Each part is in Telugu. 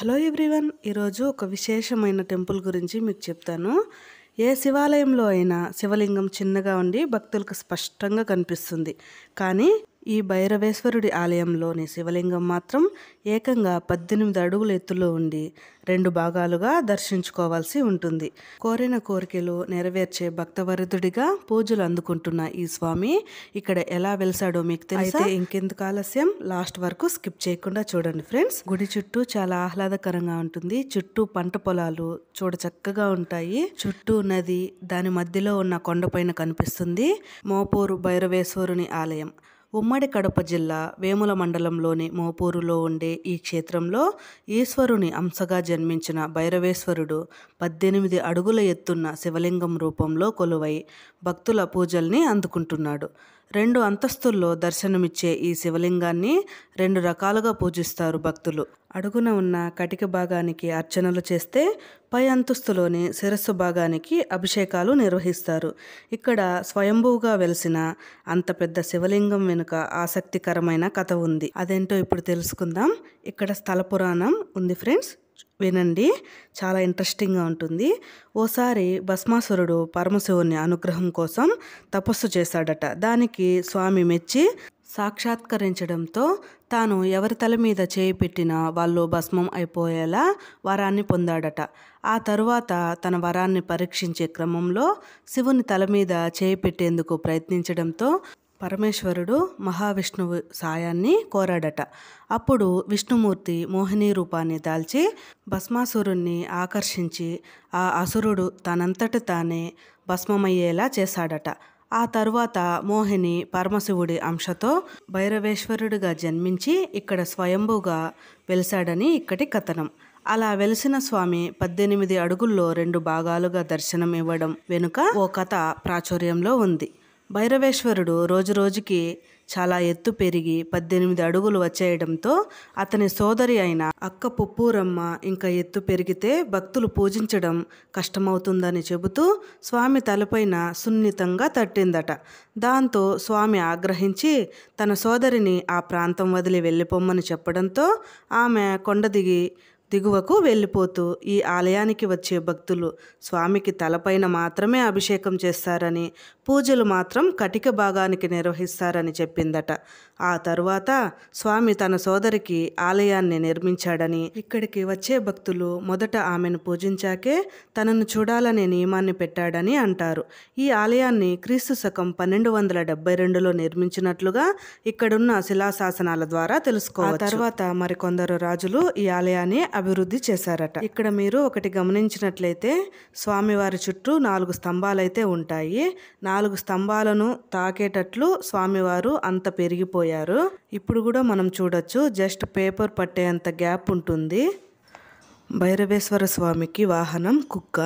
హలో ఎవ్రీవన్ ఈరోజు ఒక విశేషమైన టెంపుల్ గురించి మీకు చెప్తాను ఏ శివాలయంలో అయినా శివలింగం చిన్నగా ఉండి భక్తులకు స్పష్టంగా కనిపిస్తుంది కానీ ఈ భైరవేశ్వరుడి ఆలయంలోని శివలింగం మాత్రం ఏకంగా పద్దెనిమిది అడుగుల ఎత్తులో ఉండి రెండు భాగాలుగా దర్శించుకోవాల్సి ఉంటుంది కోరిన కోరికలు నెరవేర్చే భక్తవరుదుడిగా పూజలు అందుకుంటున్న ఈ స్వామి ఇక్కడ ఎలా వెలిసాడో మీకు తెలిసే ఇంకెందుకు ఆలస్యం లాస్ట్ వరకు స్కిప్ చేయకుండా చూడండి ఫ్రెండ్స్ గుడి చుట్టూ చాలా ఆహ్లాదకరంగా ఉంటుంది చుట్టూ పంట పొలాలు చూడ చక్కగా ఉంటాయి చుట్టూ నది దాని మధ్యలో ఉన్న కొండపైన కనిపిస్తుంది మోపూరు భైరవేశ్వరుని ఆలయం ఉమ్మడి కడప జిల్లా వేముల మండలంలోని మోపూరులో ఉండే ఈ క్షేత్రంలో ఈశ్వరుని అంశగా జన్మించిన భైరవేశ్వరుడు పద్దెనిమిది అడుగుల ఎత్తున్న శివలింగం రూపంలో కొలువై భక్తుల పూజల్ని అందుకుంటున్నాడు రెండు అంతస్తుల్లో దర్శనమిచ్చే ఈ శివలింగాన్ని రెండు రకాలుగా పూజిస్తారు భక్తులు అడుగున ఉన్న కటిక భాగానికి అర్చనలు చేస్తే పై అంతస్తులోని శిరస్సు భాగానికి అభిషేకాలు నిర్వహిస్తారు ఇక్కడ స్వయంభూగా వెలిసిన అంత పెద్ద శివలింగం వెనుక ఆసక్తికరమైన కథ ఉంది అదేంటో ఇప్పుడు తెలుసుకుందాం ఇక్కడ స్థల పురాణం ఉంది ఫ్రెండ్స్ వినండి చాలా ఇంట్రెస్టింగ్గా ఉంటుంది ఓసారి భస్మాసురుడు పరమశివుని అనుగ్రహం కోసం తపస్సు చేశాడట దానికి స్వామి మెచ్చి సాక్షాత్కరించడంతో తాను ఎవరి తల మీద చేయి పెట్టినా వాళ్ళు భస్మం అయిపోయేలా వరాన్ని పొందాడట ఆ తరువాత తన వరాన్ని పరీక్షించే క్రమంలో శివుని తల మీద చేయి పెట్టేందుకు ప్రయత్నించడంతో పరమేశ్వరుడు మహావిష్ణువు సాయాన్ని కోరాడట అప్పుడు విష్ణుమూర్తి మోహిని రూపాన్ని దాల్చి భస్మాసురుణ్ణి ఆకర్షించి ఆ అసురుడు తనంతట తానే భస్మమయ్యేలా చేశాడట ఆ తరువాత మోహిని పరమశివుడి అంశతో భైరవేశ్వరుడిగా జన్మించి ఇక్కడ స్వయంభూగా వెలిశాడని ఇక్కడి కథనం అలా వెలిసిన స్వామి పద్దెనిమిది అడుగుల్లో రెండు భాగాలుగా దర్శనం ఇవ్వడం వెనుక ఓ కథ ప్రాచుర్యంలో ఉంది భైరవేశ్వరుడు రోజురోజుకి చాలా ఎత్తు పెరిగి పద్దెనిమిది అడుగులు వచ్చేయడంతో అతని సోదరి అయిన అక్క పుప్పూరమ్మ ఇంకా ఎత్తు పెరిగితే భక్తులు పూజించడం కష్టమవుతుందని చెబుతూ స్వామి తలపైన సున్నితంగా తట్టిందట దాంతో స్వామి ఆగ్రహించి తన సోదరిని ఆ ప్రాంతం వదిలి వెళ్ళిపోమ్మని చెప్పడంతో ఆమె కొండ దిగి దిగువకు వెళ్ళిపోతూ ఈ ఆలయానికి వచ్చే భక్తులు స్వామికి తలపైన మాత్రమే అభిషేకం చేస్తారని పూజలు మాత్రం కటిక భాగానికి నిర్వహిస్తారని చెప్పిందట ఆ తరువాత స్వామి తన సోదరికి ఆలయాన్ని నిర్మించాడని ఇక్కడికి వచ్చే భక్తులు మొదట ఆమెను పూజించాకే తనను చూడాలనే నియమాన్ని పెట్టాడని అంటారు ఈ ఆలయాన్ని క్రీస్తు శకం పన్నెండు వందల డెబ్బై రెండులో నిర్మించినట్లుగా ఇక్కడున్న శిలాశాసనాల ద్వారా తెలుసుకోవాలి తర్వాత మరికొందరు రాజులు ఈ ఆలయాన్ని అభివృద్ధి చేశారట ఇక్కడ మీరు ఒకటి గమనించినట్లయితే స్వామివారి చుట్టూ నాలుగు స్తంభాలైతే ఉంటాయి నాలుగు స్తంభాలను తాకేటట్లు స్వామివారు అంత పెరిగిపోయి పోయారు ఇప్పుడు కూడా మనం చూడొచ్చు జస్ట్ పేపర్ పట్టేంత గ్యాప్ ఉంటుంది భైరవేశ్వర స్వామికి వాహనం కుక్క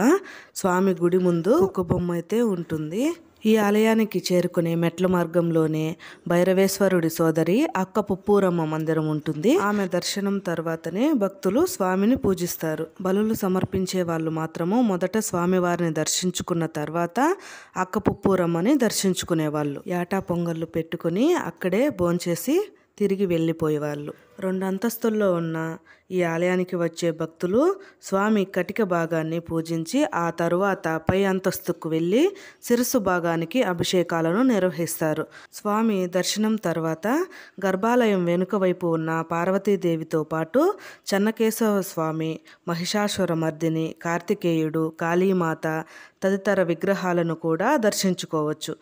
స్వామి గుడి ముందు కుక్క బొమ్మ అయితే ఉంటుంది ఈ ఆలయానికి చేరుకునే మెట్ల మార్గంలోనే భైరవేశ్వరుడి సోదరి అక్క పుప్పూరమ్మ మందిరం ఉంటుంది ఆమె దర్శనం తర్వాతనే భక్తులు స్వామిని పూజిస్తారు బలులు సమర్పించే వాళ్ళు మాత్రము మొదట స్వామివారిని దర్శించుకున్న తర్వాత అక్క పుప్పూరమ్మని దర్శించుకునేవాళ్ళు ఏటా పొంగళ్ళు పెట్టుకుని అక్కడే భోంచేసి తిరిగి వెళ్ళిపోయేవాళ్ళు రెండు అంతస్తుల్లో ఉన్న ఈ ఆలయానికి వచ్చే భక్తులు స్వామి కటిక భాగాన్ని పూజించి ఆ తరువాత పై అంతస్తుకు వెళ్ళి శిరస్సు భాగానికి అభిషేకాలను నిర్వహిస్తారు స్వామి దర్శనం తర్వాత గర్భాలయం వెనుక వైపు ఉన్న పార్వతీదేవితో పాటు చెన్నకేశవ స్వామి మహిషాశ్వరమర్దిని మర్దిని కార్తికేయుడు కాళీమాత తదితర విగ్రహాలను కూడా దర్శించుకోవచ్చు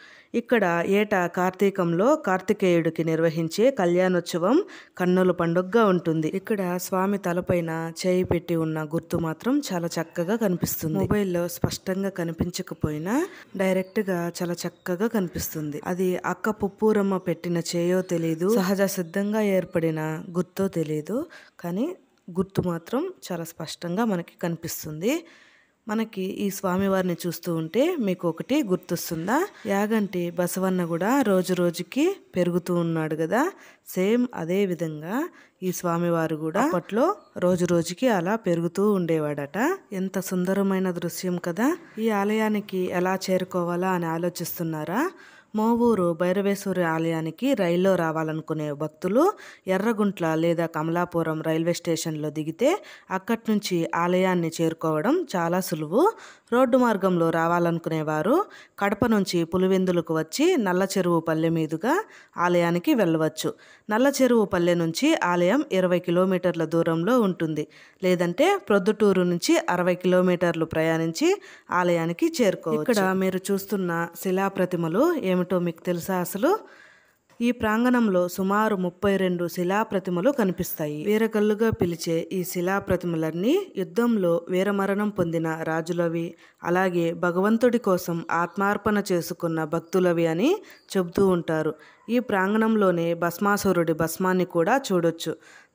ఇక్కడ ఏటా కార్తీకంలో కార్తికేయుడికి నిర్వహించే కళ్యాణోత్సవం కన్నుల పండుగగా ఉంటుంది ఇక్కడ స్వామి తలపైన చేయి పెట్టి ఉన్న గుర్తు మాత్రం చాలా చక్కగా కనిపిస్తుంది మొబైల్లో స్పష్టంగా కనిపించకపోయినా డైరెక్ట్ గా చాలా చక్కగా కనిపిస్తుంది అది అక్క పుప్పూరమ్మ పెట్టిన చేయో తెలియదు సహజ సిద్ధంగా ఏర్పడిన గుర్తో తెలియదు కానీ గుర్తు మాత్రం చాలా స్పష్టంగా మనకి కనిపిస్తుంది మనకి ఈ స్వామివారిని చూస్తూ ఉంటే మీకు ఒకటి గుర్తొస్తుందా యాగంటి బసవన్న కూడా రోజు రోజుకి పెరుగుతూ ఉన్నాడు కదా సేమ్ అదే విధంగా ఈ స్వామివారు కూడా అప్పట్లో రోజు రోజుకి అలా పెరుగుతూ ఉండేవాడట ఎంత సుందరమైన దృశ్యం కదా ఈ ఆలయానికి ఎలా చేరుకోవాలా అని ఆలోచిస్తున్నారా మోవూరు భైరవేశ్వరి ఆలయానికి రైల్లో రావాలనుకునే భక్తులు ఎర్రగుంట్ల లేదా కమలాపురం రైల్వే స్టేషన్లో దిగితే అక్కడి నుంచి ఆలయాన్ని చేరుకోవడం చాలా సులువు రోడ్డు మార్గంలో రావాలనుకునేవారు కడప నుంచి పులివెందులకు వచ్చి నల్ల చెరువు పల్లె మీదుగా ఆలయానికి వెళ్ళవచ్చు నల్ల చెరువు పల్లె నుంచి ఆలయం ఇరవై కిలోమీటర్ల దూరంలో ఉంటుంది లేదంటే ప్రొద్దుటూరు నుంచి అరవై కిలోమీటర్లు ప్రయాణించి ఆలయానికి చేరుకోవచ్చు ఇక్కడ మీరు చూస్తున్న శిలాప్రతిమలు ఏమి ఏమిటో మీకు తెలుసా అసలు ఈ ప్రాంగణంలో సుమారు ముప్పై రెండు శిలాప్రతిమలు కనిపిస్తాయి వీరకల్లుగా పిలిచే ఈ శిలాప్రతిమలన్నీ యుద్ధంలో వీరమరణం పొందిన రాజులవి అలాగే భగవంతుడి కోసం ఆత్మార్పణ చేసుకున్న భక్తులవి అని చెబుతూ ఉంటారు ఈ ప్రాంగణంలోనే భస్మాసురుడి భస్మాన్ని కూడా చూడొచ్చు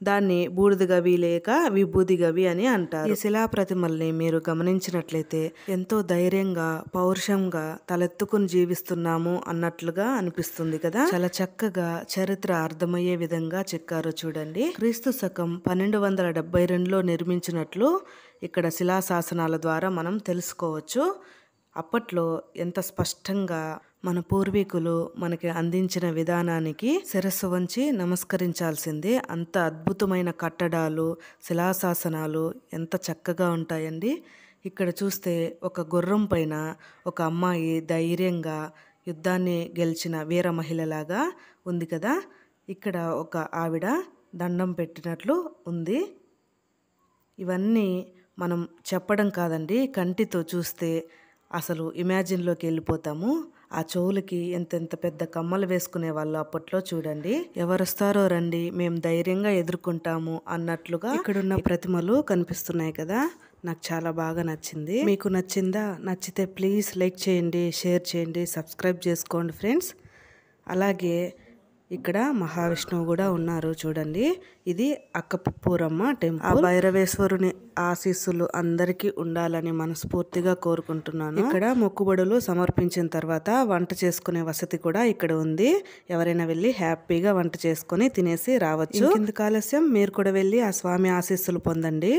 దాన్ని బూడిద గవి లేక విభూది గవి అని అంటారు ఈ శిలా ప్రతిమల్ని మీరు గమనించినట్లయితే ఎంతో ధైర్యంగా పౌరుషంగా తలెత్తుకుని జీవిస్తున్నాము అన్నట్లుగా అనిపిస్తుంది కదా చాలా చక్కగా చరిత్ర అర్థమయ్యే విధంగా చెక్కారు చూడండి క్రీస్తు శకం పన్నెండు వందల డెబ్బై రెండులో నిర్మించినట్లు ఇక్కడ శిలా శాసనాల ద్వారా మనం తెలుసుకోవచ్చు అప్పట్లో ఎంత స్పష్టంగా మన పూర్వీకులు మనకి అందించిన విధానానికి శిరస్సు వంచి నమస్కరించాల్సిందే అంత అద్భుతమైన కట్టడాలు శిలాశాసనాలు ఎంత చక్కగా ఉంటాయండి ఇక్కడ చూస్తే ఒక గుర్రం పైన ఒక అమ్మాయి ధైర్యంగా యుద్ధాన్ని గెలిచిన వీర మహిళలాగా ఉంది కదా ఇక్కడ ఒక ఆవిడ దండం పెట్టినట్లు ఉంది ఇవన్నీ మనం చెప్పడం కాదండి కంటితో చూస్తే అసలు ఇమాజిన్లోకి వెళ్ళిపోతాము ఆ చెవులకి ఎంతెంత పెద్ద కమ్మలు వేసుకునే వాళ్ళు అప్పట్లో చూడండి ఎవరొస్తారో రండి మేము ధైర్యంగా ఎదుర్కొంటాము అన్నట్లుగా ఇక్కడున్న ప్రతిమలు కనిపిస్తున్నాయి కదా నాకు చాలా బాగా నచ్చింది మీకు నచ్చిందా నచ్చితే ప్లీజ్ లైక్ చేయండి షేర్ చేయండి సబ్స్క్రైబ్ చేసుకోండి ఫ్రెండ్స్ అలాగే ఇక్కడ మహావిష్ణువు కూడా ఉన్నారు చూడండి ఇది అక్కపురమ్మ టెంపుల్ ఆ భైరవేశ్వరుని ఆశీస్సులు అందరికీ ఉండాలని మనస్ఫూర్తిగా కోరుకుంటున్నాను ఇక్కడ మొక్కుబడులు సమర్పించిన తర్వాత వంట చేసుకునే వసతి కూడా ఇక్కడ ఉంది ఎవరైనా వెళ్ళి హ్యాపీగా వంట చేసుకొని తినేసి రావచ్చు ఇందుకు ఆలస్యం మీరు కూడా వెళ్ళి ఆ స్వామి ఆశీస్సులు పొందండి